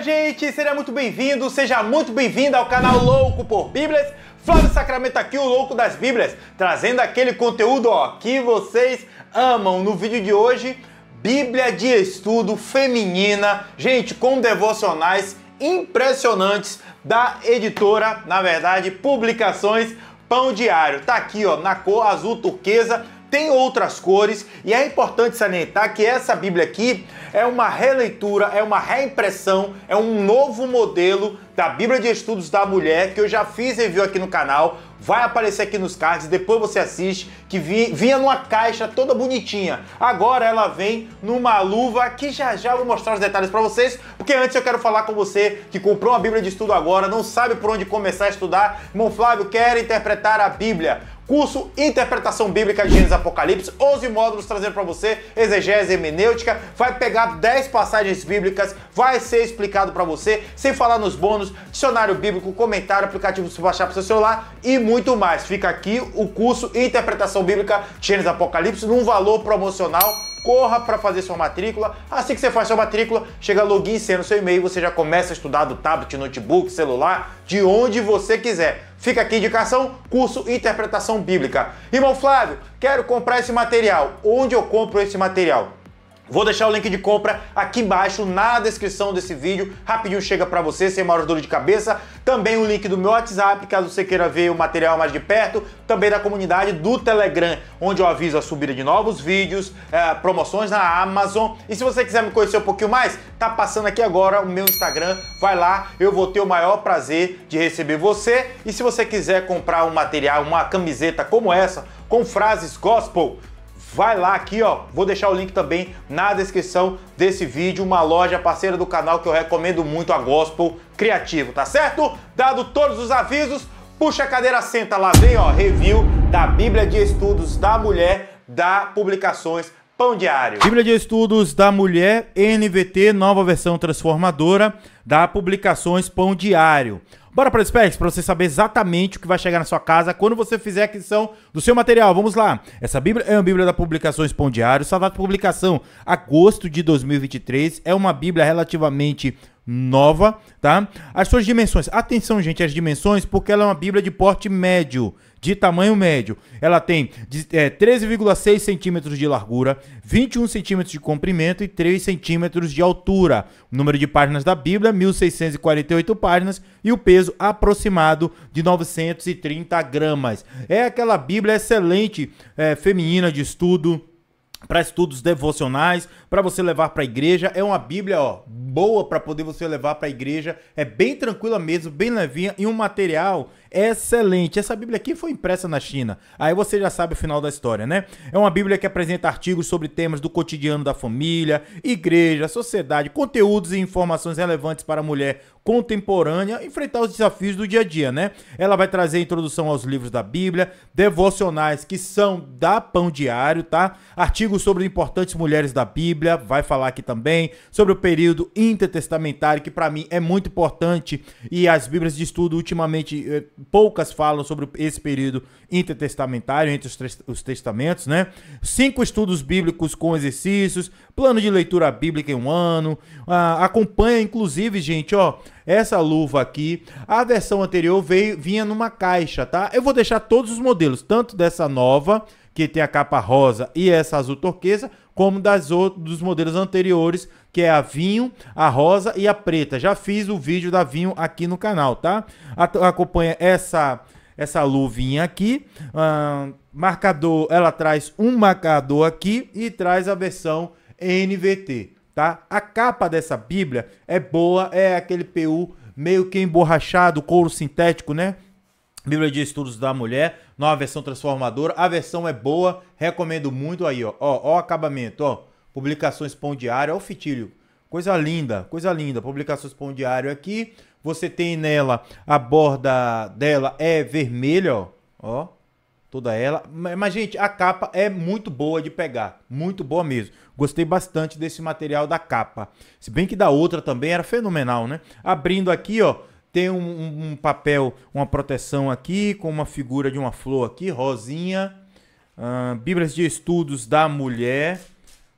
gente! Seja muito bem-vindo, seja muito bem-vindo ao canal Louco por Bíblias. Flávio Sacramento aqui, o Louco das Bíblias, trazendo aquele conteúdo ó, que vocês amam. No vídeo de hoje, Bíblia de estudo feminina, gente, com devocionais impressionantes da editora, na verdade, Publicações Pão Diário. Tá aqui, ó, na cor azul turquesa tem outras cores e é importante salientar que essa Bíblia aqui é uma releitura, é uma reimpressão, é um novo modelo da Bíblia de Estudos da Mulher que eu já fiz review aqui no canal, vai aparecer aqui nos cards, depois você assiste, que vinha numa caixa toda bonitinha. Agora ela vem numa luva que já já vou mostrar os detalhes para vocês, porque antes eu quero falar com você que comprou uma Bíblia de estudo agora, não sabe por onde começar a estudar. Irmão Flávio quer interpretar a Bíblia curso Interpretação Bíblica de Gênesis Apocalipse, 11 módulos trazendo para você exegese hermenêutica, vai pegar 10 passagens bíblicas, vai ser explicado para você, sem falar nos bônus, dicionário bíblico, comentário, aplicativo para baixar para seu celular e muito mais. Fica aqui o curso Interpretação Bíblica de Gênesis Apocalipse num valor promocional corra para fazer sua matrícula. Assim que você faz sua matrícula, chega login sendo seu e-mail, você já começa a estudar do tablet, notebook, celular, de onde você quiser. Fica aqui indicação, curso Interpretação Bíblica. Irmão Flávio, quero comprar esse material. Onde eu compro esse material? Vou deixar o link de compra aqui embaixo na descrição desse vídeo, rapidinho chega para você, sem maior dor de cabeça. Também o link do meu WhatsApp, caso você queira ver o material mais de perto. Também da comunidade do Telegram, onde eu aviso a subida de novos vídeos, eh, promoções na Amazon. E se você quiser me conhecer um pouquinho mais, tá passando aqui agora o meu Instagram, vai lá, eu vou ter o maior prazer de receber você. E se você quiser comprar um material, uma camiseta como essa, com frases gospel, vai lá aqui, ó. Vou deixar o link também na descrição desse vídeo, uma loja parceira do canal que eu recomendo muito a Gospel Criativo, tá certo? Dado todos os avisos, puxa a cadeira, senta lá, vem, ó, review da Bíblia de Estudos da Mulher da Publicações Pão Diário. Bíblia de Estudos da Mulher, NVT, nova versão transformadora, da Publicações Pão Diário. Bora para o Specs para você saber exatamente o que vai chegar na sua casa quando você fizer a aquisição do seu material. Vamos lá. Essa Bíblia é uma Bíblia da Publicações Pão Diário, sua data de publicação agosto de 2023. É uma Bíblia relativamente nova, tá? As suas dimensões. Atenção, gente, as dimensões, porque ela é uma Bíblia de porte médio de tamanho médio. Ela tem é, 13,6 centímetros de largura, 21 centímetros de comprimento e 3 centímetros de altura. O número de páginas da Bíblia, 1.648 páginas, e o peso aproximado de 930 gramas. É aquela Bíblia excelente, é, feminina de estudo para estudos devocionais, para você levar para a igreja. É uma Bíblia, ó, boa para poder você levar para a igreja. É bem tranquila mesmo, bem levinha e um material excelente. Essa Bíblia aqui foi impressa na China. Aí você já sabe o final da história, né? É uma Bíblia que apresenta artigos sobre temas do cotidiano da família, igreja, sociedade, conteúdos e informações relevantes para a mulher contemporânea enfrentar os desafios do dia a dia, né? Ela vai trazer introdução aos livros da Bíblia, devocionais que são da Pão Diário, tá? Artigos sobre importantes mulheres da Bíblia, vai falar aqui também sobre o período intertestamentário que para mim é muito importante e as Bíblias de estudo ultimamente eh, poucas falam sobre esse período intertestamentário, entre os, os testamentos, né? Cinco estudos bíblicos com exercícios, plano de leitura bíblica em um ano. Ah, acompanha, inclusive, gente, ó, essa luva aqui, a versão anterior veio, vinha numa caixa, tá? Eu vou deixar todos os modelos, tanto dessa nova, que tem a capa rosa e essa azul turquesa, como das outros, dos modelos anteriores, que é a vinho, a rosa e a preta. Já fiz o vídeo da vinho aqui no canal, tá? Acompanha essa essa luvinha aqui. Uh, marcador, ela traz um marcador aqui e traz a versão NVT tá? A capa dessa Bíblia é boa, é aquele PU meio que emborrachado, couro sintético, né? Bíblia de Estudos da Mulher, nova versão transformadora. A versão é boa, recomendo muito aí, ó. Ó, ó acabamento, ó. Publicações Pão Diário, ó o fitilho. Coisa linda, coisa linda. Publicações Pão Diário aqui. Você tem nela, a borda dela é vermelha, ó. Ó, toda ela. Mas, gente, a capa é muito boa de pegar. Muito boa mesmo. Gostei bastante desse material da capa. Se bem que da outra também era fenomenal, né? Abrindo aqui, ó. Tem um, um papel, uma proteção aqui, com uma figura de uma flor aqui, rosinha. Uh, Bíblias de Estudos da Mulher.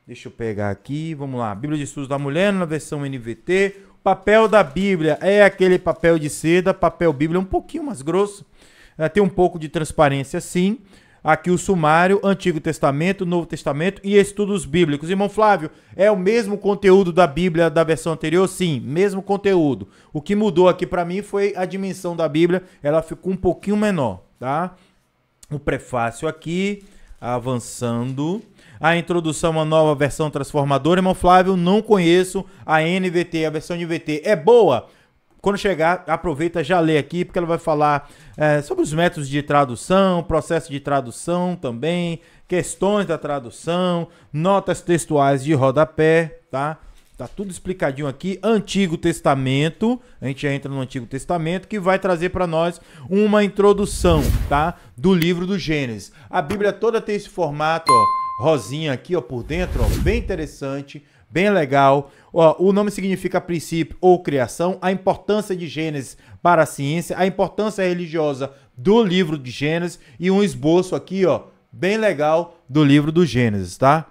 Deixa eu pegar aqui, vamos lá. Bíblia de Estudos da Mulher na versão NVT. O papel da Bíblia é aquele papel de seda, papel Bíblia um pouquinho mais grosso é, tem ter um pouco de transparência sim. Aqui o sumário, Antigo Testamento, Novo Testamento e estudos bíblicos. Irmão Flávio, é o mesmo conteúdo da Bíblia da versão anterior? Sim, mesmo conteúdo. O que mudou aqui para mim foi a dimensão da Bíblia, ela ficou um pouquinho menor, tá? O prefácio aqui, avançando. A introdução uma nova versão transformadora, irmão Flávio, não conheço a NVT, a versão NVT é boa? Quando chegar, aproveita já lê aqui, porque ela vai falar é, sobre os métodos de tradução, processo de tradução também, questões da tradução, notas textuais de rodapé, tá? Tá tudo explicadinho aqui. Antigo Testamento, a gente já entra no Antigo Testamento, que vai trazer para nós uma introdução, tá? Do livro do Gênesis. A Bíblia toda tem esse formato, ó, rosinha aqui, ó, por dentro, ó, bem interessante bem legal. O nome significa princípio ou criação, a importância de Gênesis para a ciência, a importância religiosa do livro de Gênesis e um esboço aqui, ó, bem legal do livro do Gênesis, tá?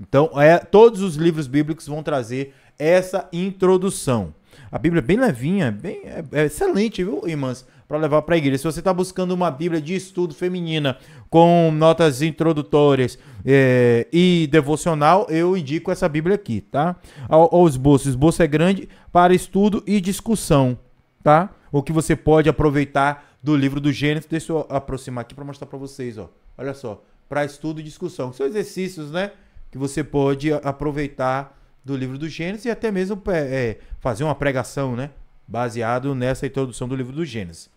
Então, é, todos os livros bíblicos vão trazer essa introdução. A Bíblia é bem levinha, bem é, é excelente, viu, irmãs? para levar para a igreja. Se você está buscando uma Bíblia de estudo feminina com notas introdutórias é, e devocional, eu indico essa Bíblia aqui, tá? O, o esboço. O esboço é grande para estudo e discussão, tá? O que você pode aproveitar do livro do Gênesis. Deixa eu aproximar aqui para mostrar para vocês, ó. Olha só. Para estudo e discussão. São exercícios, né? Que você pode aproveitar do livro do Gênesis e até mesmo é, é fazer uma pregação, né? Baseado nessa introdução do livro do Gênesis.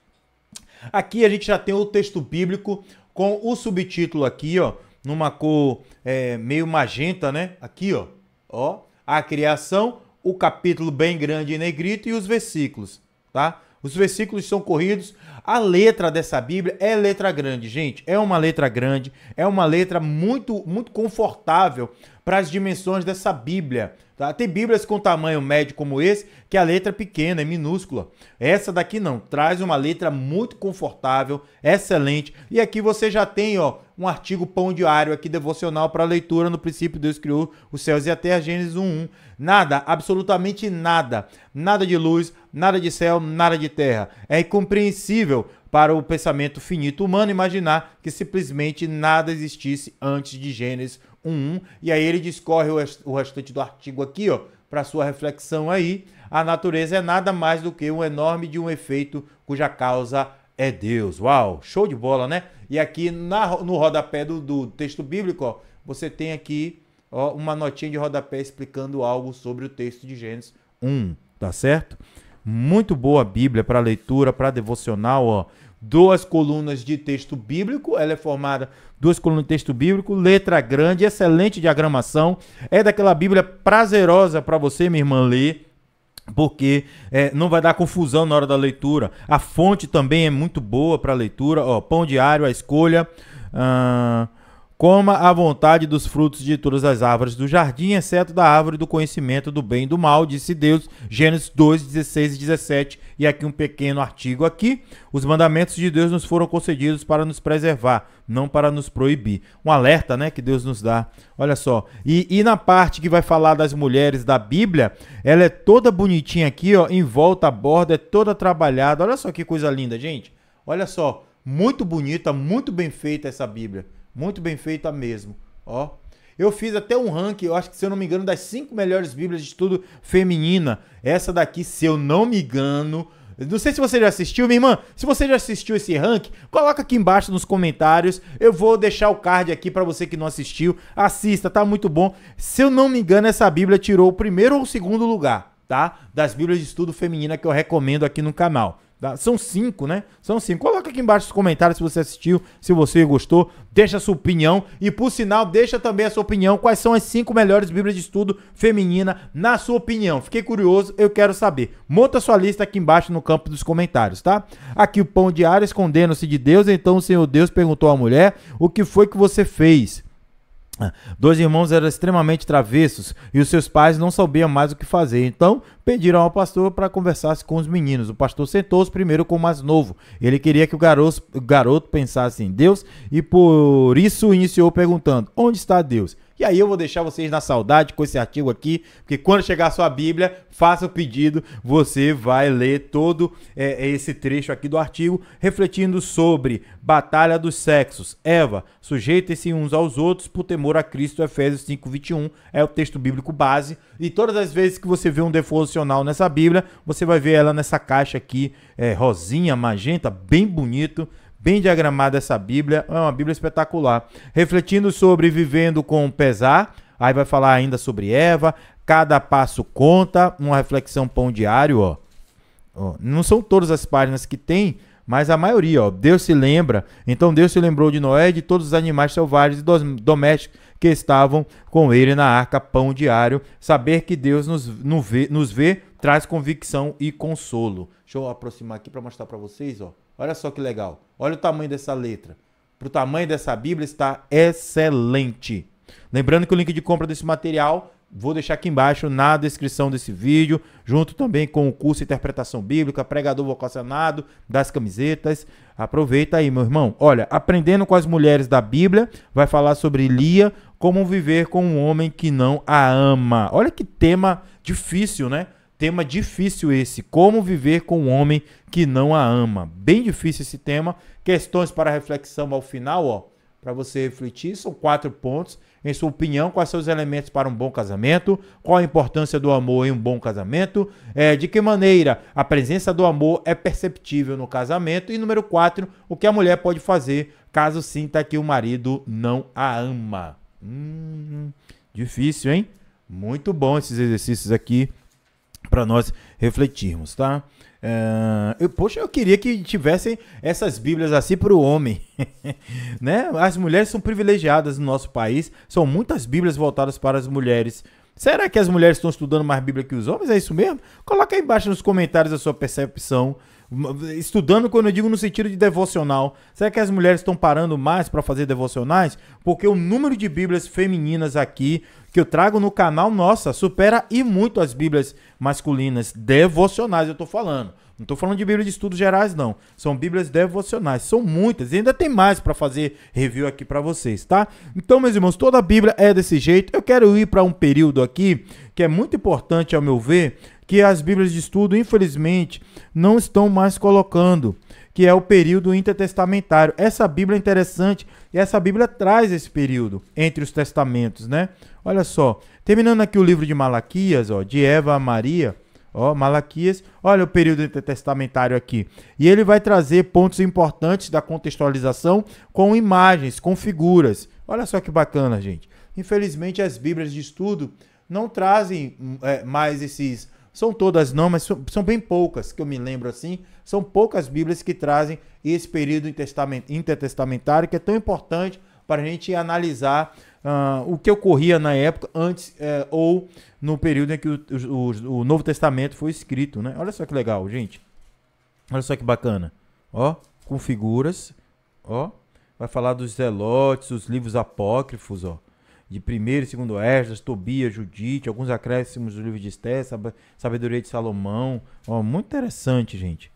Aqui a gente já tem o texto bíblico com o subtítulo aqui, ó, numa cor é, meio magenta, né? Aqui, ó, ó, a criação, o capítulo bem grande em negrito e os versículos, tá? Os versículos são corridos. A letra dessa Bíblia é letra grande, gente. É uma letra grande, é uma letra muito, muito confortável para as dimensões dessa Bíblia. Tá? Tem Bíblias com tamanho médio como esse, que a letra é pequena, é minúscula. Essa daqui não, traz uma letra muito confortável, excelente. E aqui você já tem ó, um artigo pão diário aqui devocional para leitura no princípio Deus criou os céus e a terra, Gênesis 1.1. Nada, absolutamente nada. Nada de luz, nada de céu, nada de terra. É incompreensível para o pensamento finito humano imaginar que simplesmente nada existisse antes de Gênesis 1.1. E aí ele discorre o restante do artigo aqui, ó, para sua reflexão aí. A natureza é nada mais do que um enorme de um efeito cuja causa é Deus. Uau, show de bola, né? E aqui na, no rodapé do, do texto bíblico, ó, você tem aqui ó, uma notinha de rodapé explicando algo sobre o texto de Gênesis 1, tá certo? muito boa Bíblia para leitura, para devocional, ó. Duas colunas de texto bíblico, ela é formada duas colunas de texto bíblico, letra grande, excelente diagramação, é daquela Bíblia prazerosa para você, minha irmã, ler porque é, não vai dar confusão na hora da leitura. A fonte também é muito boa para leitura. Ó, pão diário, a escolha. Ah, Coma à vontade dos frutos de todas as árvores do jardim, exceto da árvore do conhecimento do bem e do mal, disse Deus, Gênesis 2, 16 e 17. E aqui um pequeno artigo aqui. Os mandamentos de Deus nos foram concedidos para nos preservar, não para nos proibir. Um alerta, né, que Deus nos dá. Olha só. E, e na parte que vai falar das mulheres da Bíblia, ela é toda bonitinha aqui, ó, em volta a borda, é toda trabalhada. Olha só que coisa linda, gente. Olha só. Muito bonita, muito bem feita essa Bíblia. Muito bem feita mesmo. Ó. Eu fiz até um ranking, eu acho que se eu não me engano, das cinco melhores Bíblias de estudo feminina. Essa daqui, se eu não me engano, não sei se você já assistiu, minha irmã. Se você já assistiu esse ranking, coloca aqui embaixo nos comentários. Eu vou deixar o card aqui para você que não assistiu. Assista, tá muito bom. Se eu não me engano, essa Bíblia tirou o primeiro ou o segundo lugar, tá? Das Bíblias de estudo feminina que eu recomendo aqui no canal são cinco, né? São cinco. Coloca aqui embaixo nos comentários se você assistiu, se você gostou. Deixa a sua opinião. E, por sinal, deixa também a sua opinião. Quais são as cinco melhores Bíblias de estudo feminina, na sua opinião? Fiquei curioso, eu quero saber. Monta sua lista aqui embaixo no campo dos comentários, tá? Aqui o pão diário escondendo-se de Deus. Então o Senhor Deus perguntou à mulher: O que foi que você fez? Dois irmãos eram extremamente travessos e os seus pais não sabiam mais o que fazer. Então, pediram ao pastor para conversasse com os meninos. O pastor sentou-se primeiro com o mais novo. Ele queria que o garoto, o garoto pensasse em Deus e por isso iniciou perguntando: Onde está Deus? E aí eu vou deixar vocês na saudade com esse artigo aqui, porque quando chegar a sua Bíblia, faça o pedido, você vai ler todo é, é esse trecho aqui do artigo, refletindo sobre Batalha dos Sexos. Eva, sujeite se uns aos outros por temor a Cristo, Efésios 5, 21, é o texto bíblico base. E todas as vezes que você vê um devocional nessa Bíblia, você vai ver ela nessa caixa aqui, é, rosinha, magenta, bem bonito bem diagramada essa Bíblia, é uma Bíblia espetacular. Refletindo sobre vivendo com pesar, aí vai falar ainda sobre Eva, cada passo conta, uma reflexão pão diário, ó. ó. Não são todas as páginas que tem, mas a maioria, ó. Deus se lembra. Então Deus se lembrou de Noé e de todos os animais selvagens e domésticos que estavam com ele na arca pão diário. Saber que Deus nos, nos, vê, nos vê traz convicção e consolo. Deixa eu aproximar aqui para mostrar para vocês, ó. Olha só que legal. Olha o tamanho dessa letra. Para o tamanho dessa Bíblia está excelente. Lembrando que o link de compra desse material vou deixar aqui embaixo na descrição desse vídeo, junto também com o curso Interpretação Bíblica, pregador vocacionado, das camisetas. Aproveita aí, meu irmão. Olha, aprendendo com as mulheres da Bíblia, vai falar sobre Lia como viver com um homem que não a ama. Olha que tema difícil, né? Tema difícil esse, como viver com um homem que não a ama. Bem difícil esse tema. Questões para reflexão ao final, ó, para você refletir, são quatro pontos. Em sua opinião, quais são os elementos para um bom casamento? Qual a importância do amor em um bom casamento? É, de que maneira a presença do amor é perceptível no casamento? E número quatro, o que a mulher pode fazer caso sinta que o marido não a ama? Hum, difícil, hein? Muito bom esses exercícios aqui para nós refletirmos, tá? Uh, eu, poxa, eu queria que tivessem essas Bíblias assim para o homem, né? As mulheres são privilegiadas no nosso país, são muitas Bíblias voltadas para as mulheres. Será que as mulheres estão estudando mais Bíblia que os homens? É isso mesmo? Coloca aí embaixo nos comentários a sua percepção Estudando, quando eu digo no sentido de devocional, será que as mulheres estão parando mais para fazer devocionais? Porque o número de bíblias femininas aqui que eu trago no canal, nossa, supera e muito as bíblias masculinas devocionais, eu estou falando. Não estou falando de Bíblia de estudos gerais, não. São Bíblias devocionais. São muitas. E ainda tem mais para fazer review aqui para vocês, tá? Então, meus irmãos, toda a Bíblia é desse jeito. Eu quero ir para um período aqui que é muito importante, ao meu ver, que as Bíblias de estudo, infelizmente, não estão mais colocando, que é o período intertestamentário. Essa Bíblia é interessante e essa Bíblia traz esse período entre os testamentos, né? Olha só, terminando aqui o livro de Malaquias, ó, de Eva a Maria, ó, Malaquias, olha o período intertestamentário aqui. E ele vai trazer pontos importantes da contextualização com imagens, com figuras. Olha só que bacana, gente. Infelizmente, as Bíblias de estudo não trazem hum, é, mais esses são todas não, mas são, são bem poucas que eu me lembro assim. São poucas Bíblias que trazem esse período intertestamentário que é tão importante para a gente analisar uh, o que ocorria na época antes uh, ou no período em que o, o, o, Novo Testamento foi escrito, né? Olha só que legal, gente. Olha só que bacana. Ó, com figuras, ó. Vai falar dos zelotes, os livros apócrifos, ó de primeiro e segundo Esdras, Tobias, Judite, alguns acréscimos do livro de Esté, Sabedoria de Salomão. Ó, muito interessante, gente.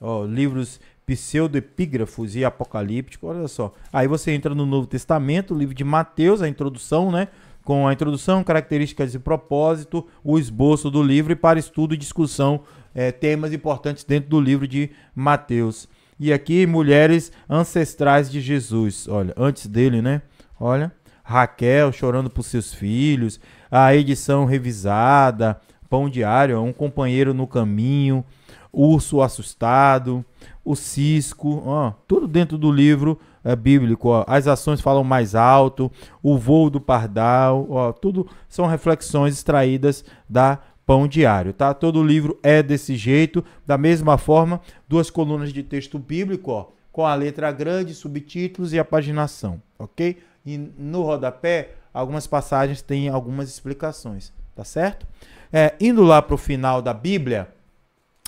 Ó, livros pseudoepígrafos e apocalípticos, olha só. Aí você entra no Novo Testamento, o livro de Mateus, a introdução, né? Com a introdução, características e propósito, o esboço do livro e para estudo e discussão, é, temas importantes dentro do livro de Mateus. E aqui, mulheres ancestrais de Jesus. Olha, antes dele, né? Olha. Raquel chorando por seus filhos, a edição revisada, Pão Diário, Um Companheiro no Caminho, Urso Assustado, O Cisco, ó, tudo dentro do livro é, bíblico. Ó, As Ações Falam Mais Alto, O Voo do Pardal, ó, tudo são reflexões extraídas da Pão Diário, tá? Todo livro é desse jeito, da mesma forma, duas colunas de texto bíblico, ó, com a letra grande, subtítulos e a paginação, ok? E no rodapé, algumas passagens têm algumas explicações, tá certo? É, indo lá para o final da Bíblia,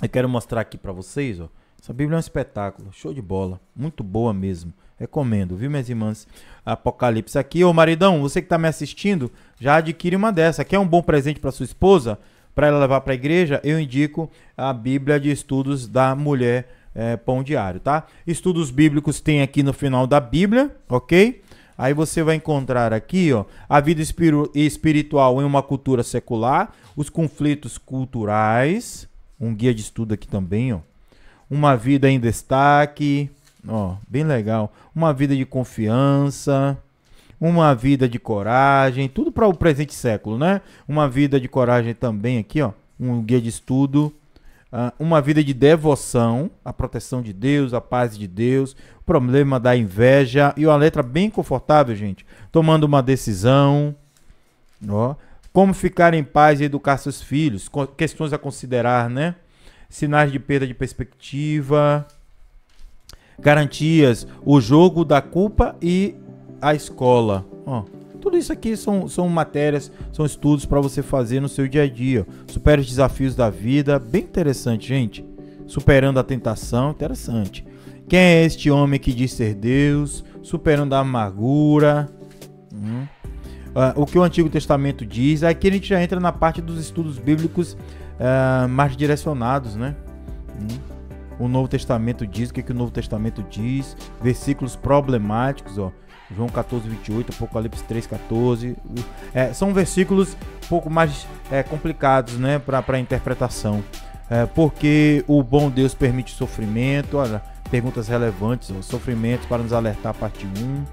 eu quero mostrar aqui para vocês, ó. Essa Bíblia é um espetáculo, show de bola, muito boa mesmo. Recomendo, viu, minhas irmãs? Apocalipse aqui. Ô, maridão, você que está me assistindo, já adquire uma dessa. Quer um bom presente para sua esposa? Para ela levar para a igreja? Eu indico a Bíblia de Estudos da Mulher é, Pão Diário, tá? Estudos bíblicos tem aqui no final da Bíblia, ok? Aí você vai encontrar aqui, ó, a vida espiritual em uma cultura secular, os conflitos culturais, um guia de estudo aqui também, ó. Uma vida em destaque, ó, bem legal. Uma vida de confiança, uma vida de coragem, tudo para o presente século, né? Uma vida de coragem também aqui, ó, um guia de estudo ah, uma vida de devoção, a proteção de Deus, a paz de Deus, o problema da inveja e uma letra bem confortável, gente. Tomando uma decisão, ó, como ficar em paz e educar seus filhos, questões a considerar, né? Sinais de perda de perspectiva, garantias, o jogo da culpa e a escola, ó. Tudo isso aqui são, são matérias, são estudos para você fazer no seu dia a dia. Supera os desafios da vida, bem interessante, gente. Superando a tentação, interessante. Quem é este homem que diz ser Deus? Superando a amargura. Hum. Ah, o que o Antigo Testamento diz. Aqui é a gente já entra na parte dos estudos bíblicos ah, mais direcionados, né? Hum o Novo Testamento diz, o que, que o Novo Testamento diz, versículos problemáticos, ó. João 14, 28, Apocalipse 3, 14. É, são versículos um pouco mais é, complicados né, para interpretação. É, porque o bom Deus permite sofrimento. Olha, perguntas relevantes, ó, sofrimento para nos alertar, parte 1.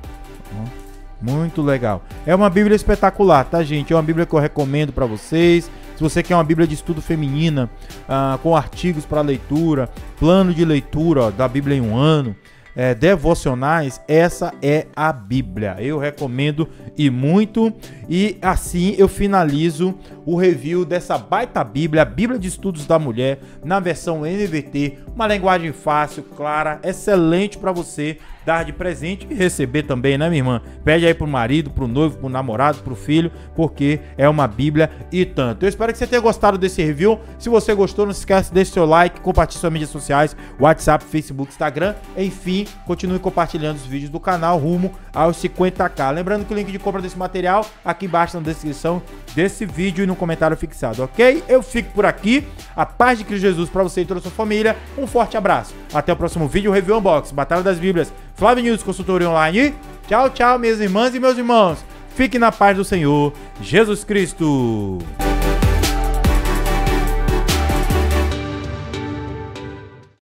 Ó. Muito legal. É uma Bíblia espetacular, tá, gente? É uma Bíblia que eu recomendo para vocês. Se você quer uma Bíblia de estudo feminina, ah, com artigos para leitura, plano de leitura ó, da Bíblia em um ano, é, devocionais, essa é a Bíblia. Eu recomendo e muito. E assim eu finalizo o review dessa baita Bíblia, a Bíblia de Estudos da Mulher, na versão NVT, uma linguagem fácil, clara, excelente para você dar de presente e receber também, né, minha irmã? Pede aí pro marido, pro noivo, pro namorado, pro filho, porque é uma Bíblia e tanto. Eu espero que você tenha gostado desse review. Se você gostou, não se esquece, deixe seu like, compartilhe suas mídias sociais, WhatsApp, Facebook, Instagram, enfim, continue compartilhando os vídeos do canal rumo aos 50k. Lembrando que o link de compra desse material aqui embaixo na descrição desse vídeo e no comentário fixado, ok? Eu fico por aqui. A paz de Cristo Jesus para você e toda a sua família. Um forte abraço. Até o próximo vídeo Review Unbox, Batalha das Bíblias, Flávio News Consultoria Online. Tchau, tchau, minhas irmãs e meus irmãos. Fique na paz do Senhor Jesus Cristo.